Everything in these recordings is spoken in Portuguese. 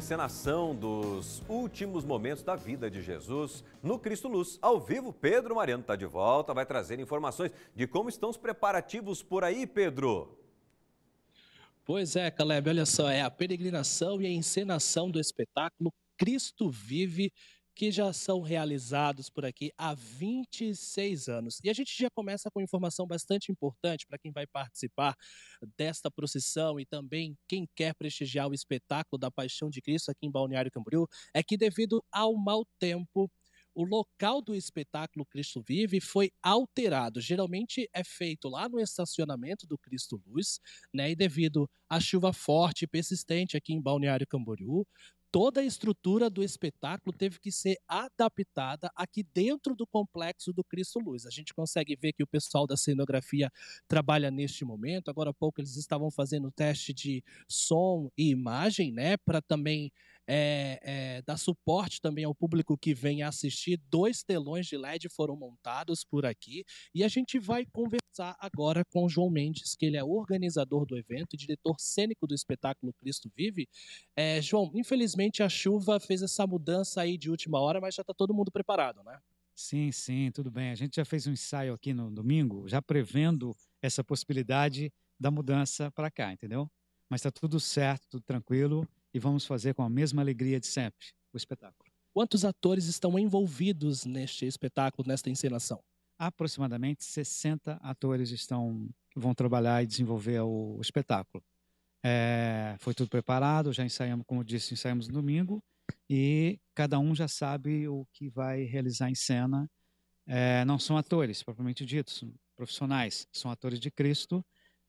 encenação dos últimos momentos da vida de Jesus no Cristo Luz. Ao vivo, Pedro Mariano está de volta, vai trazer informações de como estão os preparativos por aí, Pedro. Pois é, Caleb, olha só, é a peregrinação e a encenação do espetáculo Cristo Vive que já são realizados por aqui há 26 anos. E a gente já começa com informação bastante importante para quem vai participar desta procissão e também quem quer prestigiar o espetáculo da Paixão de Cristo aqui em Balneário Camboriú, é que devido ao mau tempo, o local do espetáculo Cristo Vive foi alterado. Geralmente é feito lá no estacionamento do Cristo Luz, né? E devido à chuva forte e persistente aqui em Balneário Camboriú, toda a estrutura do espetáculo teve que ser adaptada aqui dentro do complexo do Cristo Luz. A gente consegue ver que o pessoal da cenografia trabalha neste momento. Agora há pouco eles estavam fazendo teste de som e imagem, né, para também é, é, dar suporte também ao público que vem assistir. Dois telões de LED foram montados por aqui e a gente vai conversar agora com João Mendes, que ele é organizador do evento e diretor cênico do espetáculo Cristo Vive. É, João, infelizmente a chuva fez essa mudança aí de última hora, mas já está todo mundo preparado, né? Sim, sim, tudo bem. A gente já fez um ensaio aqui no domingo, já prevendo essa possibilidade da mudança para cá, entendeu? Mas está tudo certo, tudo tranquilo e vamos fazer com a mesma alegria de sempre o espetáculo. Quantos atores estão envolvidos neste espetáculo, nesta encenação? Aproximadamente 60 atores estão vão trabalhar e desenvolver o, o espetáculo. É, foi tudo preparado, já ensaiamos, como disse, ensaiamos no domingo e cada um já sabe o que vai realizar em cena. É, não são atores, propriamente dito, são profissionais, são atores de Cristo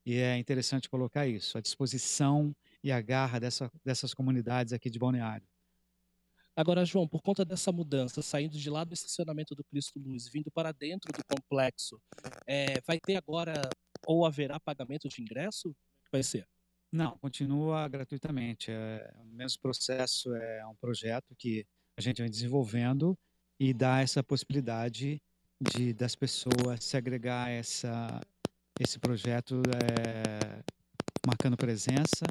e é interessante colocar isso. A disposição e a garra dessa, dessas comunidades aqui de Balneário. Agora, João, por conta dessa mudança, saindo de lá do estacionamento do Cristo Luz, vindo para dentro do complexo, é, vai ter agora ou haverá pagamento de ingresso? É vai ser? Não, continua gratuitamente. É, o mesmo processo é um projeto que a gente vem desenvolvendo e dá essa possibilidade de das pessoas se agregar a essa, esse projeto é, marcando presença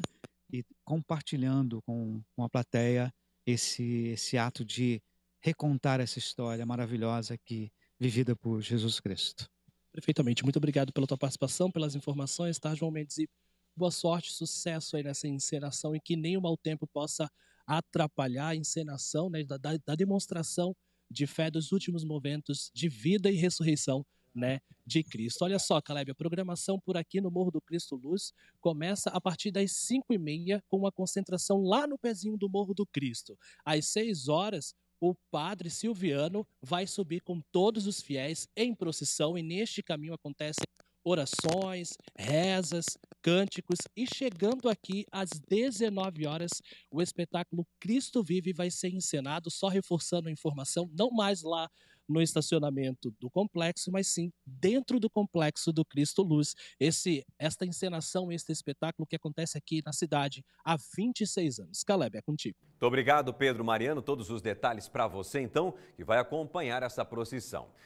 e compartilhando com, com a plateia esse, esse ato de recontar essa história maravilhosa que vivida por Jesus Cristo. Perfeitamente. Muito obrigado pela tua participação, pelas informações, tá, João Mendes? E boa sorte, sucesso aí nessa encenação e que nem o mau tempo possa atrapalhar a encenação né, da, da demonstração de fé dos últimos momentos de vida e ressurreição né, de Cristo. Olha só, Caleb, a programação por aqui no Morro do Cristo Luz começa a partir das 5 e meia com uma concentração lá no pezinho do Morro do Cristo. Às 6 horas, o padre Silviano vai subir com todos os fiéis em procissão e neste caminho acontecem orações, rezas, cânticos e chegando aqui às 19 horas, o espetáculo Cristo Vive vai ser encenado, só reforçando a informação, não mais lá no estacionamento do complexo, mas sim dentro do complexo do Cristo Luz. Esse, esta encenação, este espetáculo que acontece aqui na cidade há 26 anos. Caleb, é contigo. Muito obrigado, Pedro Mariano. Todos os detalhes para você, então, que vai acompanhar essa procissão.